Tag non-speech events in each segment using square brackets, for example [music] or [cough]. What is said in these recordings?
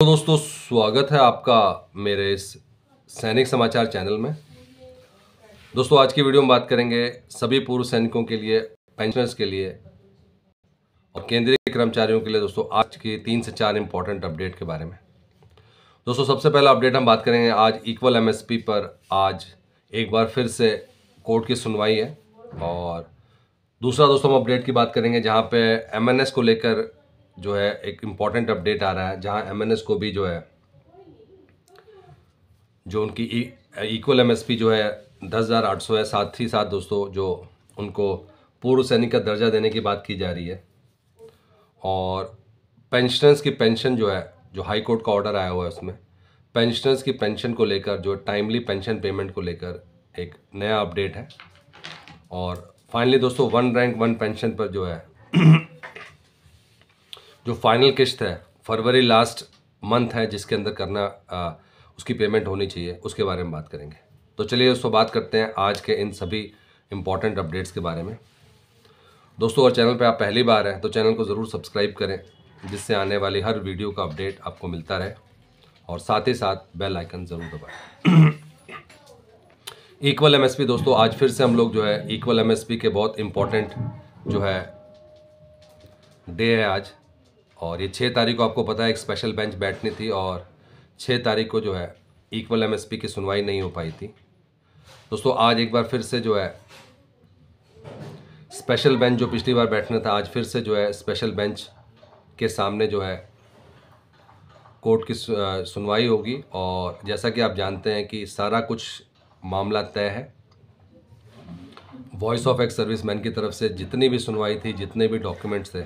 तो दोस्तों स्वागत है आपका मेरे इस सैनिक समाचार चैनल में दोस्तों आज की वीडियो में बात करेंगे सभी पूर्व सैनिकों के लिए पेंशनर्स के लिए और केंद्रीय कर्मचारियों के लिए दोस्तों आज के तीन से चार इंपॉर्टेंट अपडेट के बारे में दोस्तों सबसे पहला अपडेट हम बात करेंगे आज इक्वल एमएसपी पर आज एक बार फिर से कोर्ट की सुनवाई है और दूसरा दोस्तों हम अपडेट की बात करेंगे जहाँ पे एमएनएस को लेकर जो है एक इम्पॉर्टेंट अपडेट आ रहा है जहां एमएनएस को भी जो है जो उनकी इक्वल e, एमएसपी जो है दस हज़ार आठ सौ है साथ ही साथ दोस्तों जो उनको पूर्व सैनिक का दर्जा देने की बात की जा रही है और पेंशनर्स की पेंशन जो है जो हाई कोर्ट का ऑर्डर आया हुआ है उसमें पेंशनर्स की पेंशन को लेकर जो टाइमली पेंशन पेमेंट को लेकर एक नया अपडेट है और फाइनली दोस्तों वन रैंक वन पेंशन पर जो है जो फाइनल किस्त है फरवरी लास्ट मंथ है जिसके अंदर करना आ, उसकी पेमेंट होनी चाहिए उसके बारे में बात करेंगे तो चलिए दोस्तों बात करते हैं आज के इन सभी इम्पॉर्टेंट अपडेट्स के बारे में दोस्तों और चैनल पर आप पहली बार हैं तो चैनल को ज़रूर सब्सक्राइब करें जिससे आने वाली हर वीडियो का अपडेट आपको मिलता रहे और साथ ही साथ बेल आइकन ज़रूर दबाएं इक्वल एमएसपी दोस्तों आज फिर से हम लोग जो है इक्वल एमएसपी के बहुत इम्पोर्टेंट जो है डे है आज और ये छः तारीख को आपको पता है एक स्पेशल बेंच बैठनी थी और छः तारीख को जो है इक्वल एमएसपी की सुनवाई नहीं हो पाई थी दोस्तों आज एक बार फिर से जो है स्पेशल बेंच जो पिछली बार बैठना था आज फिर से जो है स्पेशल बेंच के सामने जो है कोर्ट की सुनवाई होगी और जैसा कि आप जानते हैं कि सारा कुछ मामला तय है voice of ex service man की तरफ से जितनी भी सुनवाई थी जितने भी डॉक्यूमेंट्स थे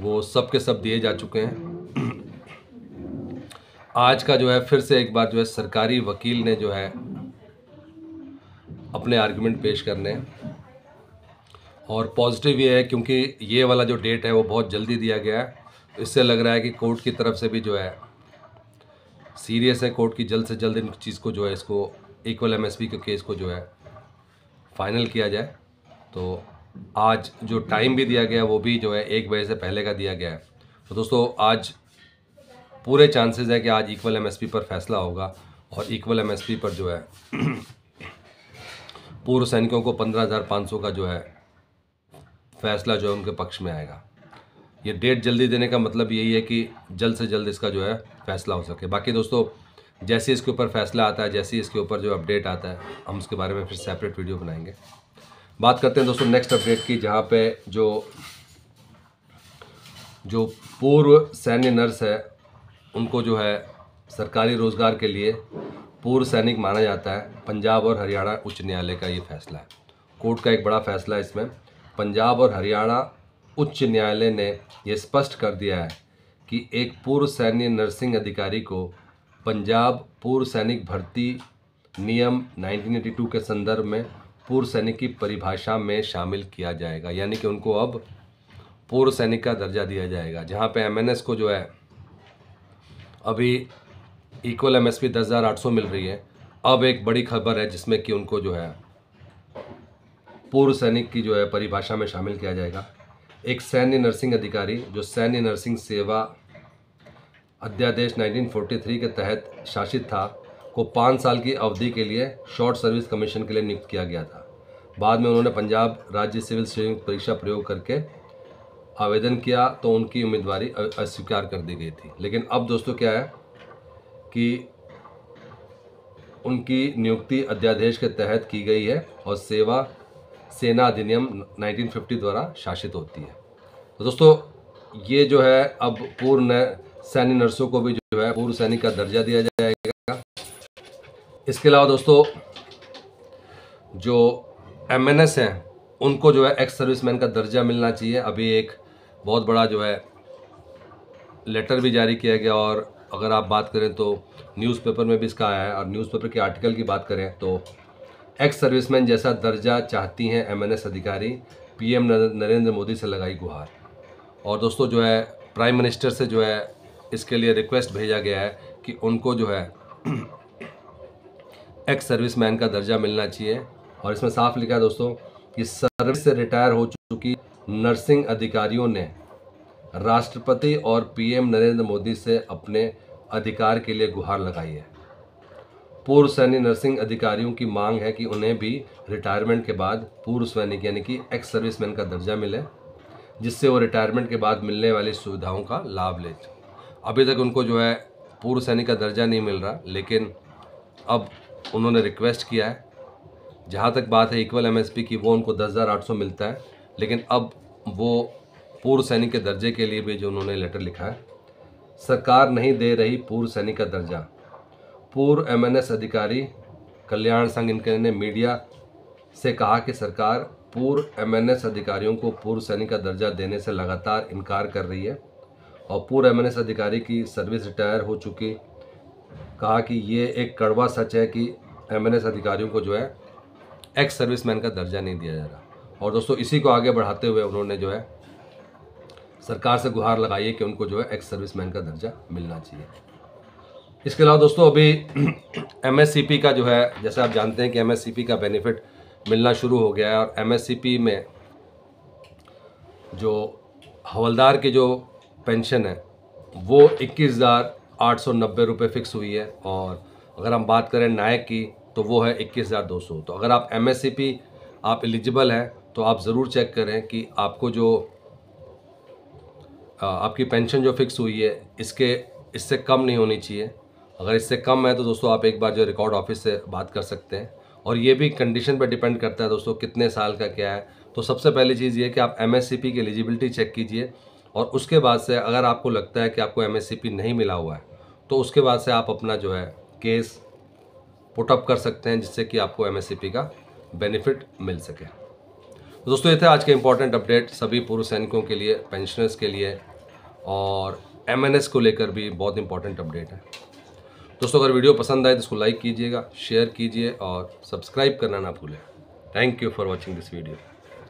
वो सब के सब दिए जा चुके हैं आज का जो है फिर से एक बार जो है सरकारी वकील ने जो है अपने आर्गुमेंट पेश करने और पॉजिटिव ये है क्योंकि ये वाला जो डेट है वो बहुत जल्दी दिया गया है इससे लग रहा है कि कोर्ट की तरफ से भी जो है सीरियस है कोर्ट की जल्द से जल्द इन चीज़ को जो है इसको इक्वल एमएसपी के केस को जो है फाइनल किया जाए तो आज जो टाइम भी दिया गया वो भी जो है एक बजे से पहले का दिया गया है तो दोस्तों आज पूरे चांसेस है कि आज इक्वल एमएसपी पर फैसला होगा और इक्वल एमएसपी पर जो है [clears throat] पूर्व सैनिकों को पंद्रह हज़ार पाँच सौ का जो है फैसला जो है उनके पक्ष में आएगा ये डेट जल्दी देने का मतलब यही है कि जल्द से जल्द इसका जो है फैसला हो सके बाकी दोस्तों जैसे इसके ऊपर फैसला आता है जैसे इसके ऊपर जो अपडेट आता है हम उसके बारे में फिर सेपरेट वीडियो बनाएंगे बात करते हैं दोस्तों नेक्स्ट अपडेट की जहाँ पे जो जो पूर्व सैन्य नर्स है उनको जो है सरकारी रोज़गार के लिए पूर्व सैनिक माना जाता है पंजाब और हरियाणा उच्च न्यायालय का ये फैसला है कोर्ट का एक बड़ा फैसला है इसमें पंजाब और हरियाणा उच्च न्यायालय ने यह स्पष्ट कर दिया है कि एक पूर्व सैन्य नर्सिंग अधिकारी को पंजाब पूर्व सैनिक भर्ती नियम 1982 के संदर्भ में पूर्व सैनिक की परिभाषा में शामिल किया जाएगा यानी कि उनको अब पूर्व सैनिक का दर्जा दिया जाएगा जहाँ पे एमएनएस को जो है अभी इक्वल एमएसपी दस हज़ार आठ सौ मिल रही है अब एक बड़ी खबर है जिसमें कि उनको जो है पूर्व सैनिक की जो है परिभाषा में शामिल किया जाएगा एक सैन्य नर्सिंग अधिकारी जो सैन्य नर्सिंग सेवा अध्यादेश 1943 के तहत शासित था को पाँच साल की अवधि के लिए शॉर्ट सर्विस कमीशन के लिए नियुक्त किया गया था बाद में उन्होंने पंजाब राज्य सिविल सेवक परीक्षा प्रयोग करके आवेदन किया तो उनकी उम्मीदवारी अस्वीकार कर दी गई थी लेकिन अब दोस्तों क्या है कि उनकी नियुक्ति अध्यादेश के तहत की गई है और सेवा सेना अधिनियम 1950 द्वारा शासित होती है तो दोस्तों ये जो है अब पूर्व सैन्य नर्सों को भी जो है पूर्व सैनिक का दर्जा दिया जाएगा इसके अलावा दोस्तों जो एम एन एस हैं उनको जो है एक्स सर्विस मैन का दर्जा मिलना चाहिए अभी एक बहुत बड़ा जो है लेटर भी जारी किया गया और अगर आप बात करें तो न्यूज़पेपर में भी इसका आया है और न्यूज़पेपर के आर्टिकल की बात करें तो एक्स सर्विसमैन जैसा दर्जा चाहती हैं एमएनएस अधिकारी पीएम नरेंद्र मोदी से लगाई गुहार और दोस्तों जो है प्राइम मिनिस्टर से जो है इसके लिए रिक्वेस्ट भेजा गया है कि उनको जो है एक्स सर्विस मैन का दर्जा मिलना चाहिए और इसमें साफ लिखा है दोस्तों कि सर्विस से रिटायर हो चुकी नर्सिंग अधिकारियों ने राष्ट्रपति और पीएम नरेंद्र मोदी से अपने अधिकार के लिए गुहार लगाई है पूर्व सैनिक नर्सिंग अधिकारियों की मांग है कि उन्हें भी रिटायरमेंट के बाद पूर्व सैनिक यानी कि एक्स सर्विसमैन का दर्जा मिले जिससे वो रिटायरमेंट के बाद मिलने वाली सुविधाओं का लाभ ले अभी तक उनको जो है पूर्व सैनिक का दर्जा नहीं मिल रहा लेकिन अब उन्होंने रिक्वेस्ट किया है जहाँ तक बात है इक्वल एमएसपी की वो उनको दस हज़ार आठ सौ मिलता है लेकिन अब वो पूर्व सैनिक के दर्जे के लिए भी जो उन्होंने लेटर लिखा है सरकार नहीं दे रही पूर्व सैनिक का दर्जा पूर्व एमएनएस अधिकारी कल्याण संघ इनके ने मीडिया से कहा कि सरकार पूर्व एमएनएस अधिकारियों को पूर्व सैनिक का दर्जा देने से लगातार इनकार कर रही है और पूर्व एमएनएस अधिकारी की सर्विस रिटायर हो चुकी कहा कि ये एक कड़वा सच है कि एम अधिकारियों को जो है एक्स सर्विसमैन का दर्जा नहीं दिया जा रहा और दोस्तों इसी को आगे बढ़ाते हुए उन्होंने जो है सरकार से गुहार लगाई है कि उनको जो है एक्स मैन का दर्जा मिलना चाहिए इसके अलावा दोस्तों अभी एम [clears throat] का जो है जैसे आप जानते हैं कि एम का बेनिफिट मिलना शुरू हो गया है और एम में जो हवलदार की जो पेंशन है वो इक्कीस हज़ार आठ सौ नब्बे रुपये फिक्स हुई है और अगर हम बात करें नायक की तो वो है इक्कीस हज़ार दो सौ तो अगर आप एम एस सी पी आप एलिजिबल हैं तो आप ज़रूर चेक करें कि आपको जो आपकी पेंशन जो फिक्स हुई है इसके इससे कम नहीं होनी चाहिए अगर इससे कम है तो दोस्तों आप एक बार जो रिकॉर्ड ऑफिस से बात कर सकते हैं और ये भी कंडीशन पर डिपेंड करता है दोस्तों कितने साल का क्या है तो सबसे पहली चीज़ ये कि आप एम की एलिजिबिलिटी चेक कीजिए और उसके बाद से अगर आपको लगता है कि आपको एम नहीं मिला हुआ है तो उसके बाद से आप अपना जो है केस पुटअप कर सकते हैं जिससे कि आपको एम का बेनिफिट मिल सके तो दोस्तों ये थे आज के इम्पॉर्टेंट अपडेट सभी पूर्व सैनिकों के लिए पेंशनर्स के लिए और एम को लेकर भी बहुत इंपॉर्टेंट अपडेट है दोस्तों अगर वीडियो पसंद आए तो इसको लाइक कीजिएगा शेयर कीजिए और सब्सक्राइब करना ना भूलें thank you for watching this video